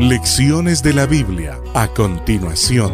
Lecciones de la Biblia a continuación.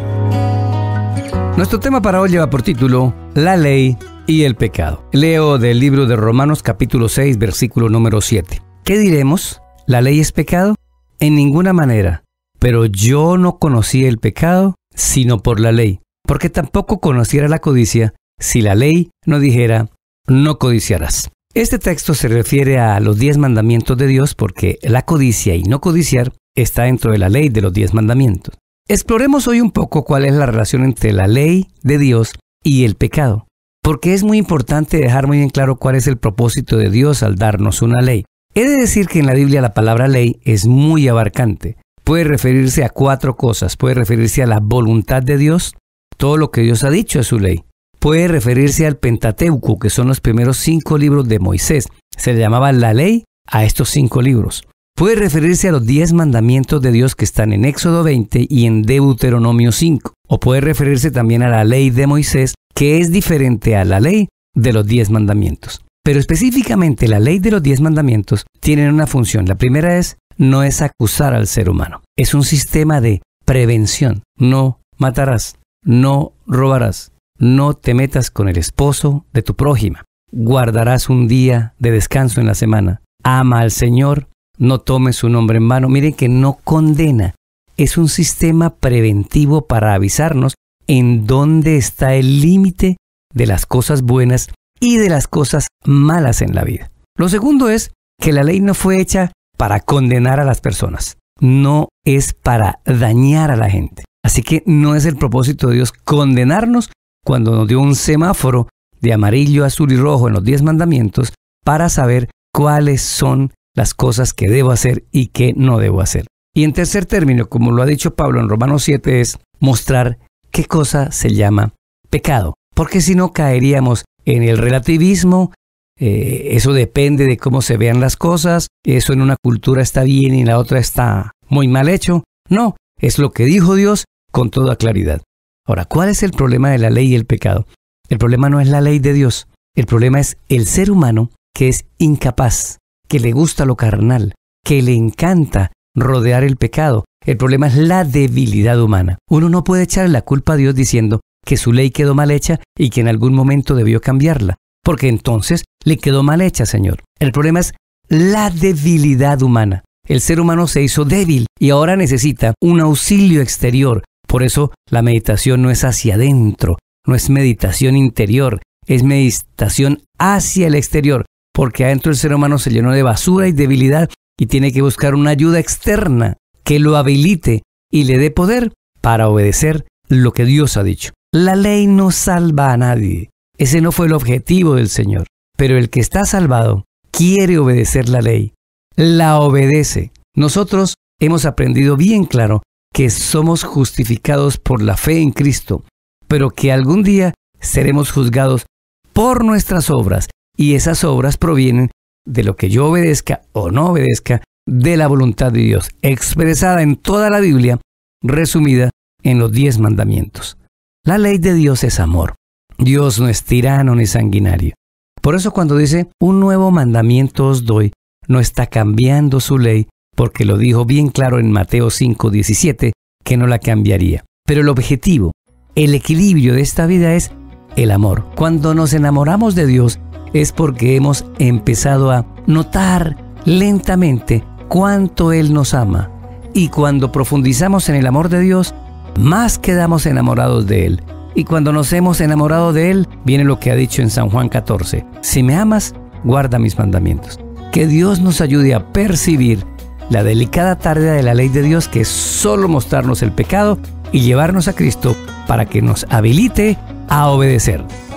Nuestro tema para hoy lleva por título La ley y el pecado. Leo del libro de Romanos capítulo 6 versículo número 7. ¿Qué diremos? ¿La ley es pecado? En ninguna manera. Pero yo no conocí el pecado sino por la ley, porque tampoco conociera la codicia si la ley no dijera, no codiciarás. Este texto se refiere a los diez mandamientos de Dios porque la codicia y no codiciar está dentro de la ley de los diez mandamientos. Exploremos hoy un poco cuál es la relación entre la ley de Dios y el pecado, porque es muy importante dejar muy bien claro cuál es el propósito de Dios al darnos una ley. He de decir que en la Biblia la palabra ley es muy abarcante. Puede referirse a cuatro cosas. Puede referirse a la voluntad de Dios, todo lo que Dios ha dicho es su ley. Puede referirse al Pentateuco, que son los primeros cinco libros de Moisés. Se le llamaba la ley a estos cinco libros puede referirse a los 10 mandamientos de Dios que están en Éxodo 20 y en Deuteronomio 5, o puede referirse también a la ley de Moisés, que es diferente a la ley de los 10 mandamientos. Pero específicamente la ley de los 10 mandamientos tiene una función. La primera es, no es acusar al ser humano. Es un sistema de prevención. No matarás, no robarás, no te metas con el esposo de tu prójima. Guardarás un día de descanso en la semana. Ama al Señor no tome su nombre en mano. Miren que no condena. Es un sistema preventivo para avisarnos en dónde está el límite de las cosas buenas y de las cosas malas en la vida. Lo segundo es que la ley no fue hecha para condenar a las personas, no es para dañar a la gente. Así que no es el propósito de Dios condenarnos cuando nos dio un semáforo de amarillo, azul y rojo en los diez mandamientos para saber cuáles son las cosas que debo hacer y que no debo hacer. Y en tercer término, como lo ha dicho Pablo en Romanos 7, es mostrar qué cosa se llama pecado. Porque si no caeríamos en el relativismo, eh, eso depende de cómo se vean las cosas, eso en una cultura está bien y en la otra está muy mal hecho. No, es lo que dijo Dios con toda claridad. Ahora, ¿cuál es el problema de la ley y el pecado? El problema no es la ley de Dios, el problema es el ser humano que es incapaz que le gusta lo carnal, que le encanta rodear el pecado. El problema es la debilidad humana. Uno no puede echar la culpa a Dios diciendo que su ley quedó mal hecha y que en algún momento debió cambiarla, porque entonces le quedó mal hecha, Señor. El problema es la debilidad humana. El ser humano se hizo débil y ahora necesita un auxilio exterior. Por eso la meditación no es hacia adentro, no es meditación interior, es meditación hacia el exterior porque adentro el ser humano se llenó de basura y debilidad y tiene que buscar una ayuda externa que lo habilite y le dé poder para obedecer lo que Dios ha dicho. La ley no salva a nadie. Ese no fue el objetivo del Señor. Pero el que está salvado quiere obedecer la ley. La obedece. Nosotros hemos aprendido bien claro que somos justificados por la fe en Cristo, pero que algún día seremos juzgados por nuestras obras y esas obras provienen de lo que yo obedezca o no obedezca de la voluntad de Dios, expresada en toda la Biblia, resumida en los diez mandamientos. La ley de Dios es amor. Dios no es tirano ni sanguinario. Por eso cuando dice, un nuevo mandamiento os doy, no está cambiando su ley, porque lo dijo bien claro en Mateo 5:17, que no la cambiaría. Pero el objetivo, el equilibrio de esta vida es el amor. Cuando nos enamoramos de Dios, es porque hemos empezado a notar lentamente cuánto Él nos ama. Y cuando profundizamos en el amor de Dios, más quedamos enamorados de Él. Y cuando nos hemos enamorado de Él, viene lo que ha dicho en San Juan 14. Si me amas, guarda mis mandamientos. Que Dios nos ayude a percibir la delicada tarea de la ley de Dios que es solo mostrarnos el pecado y llevarnos a Cristo para que nos habilite a obedecer.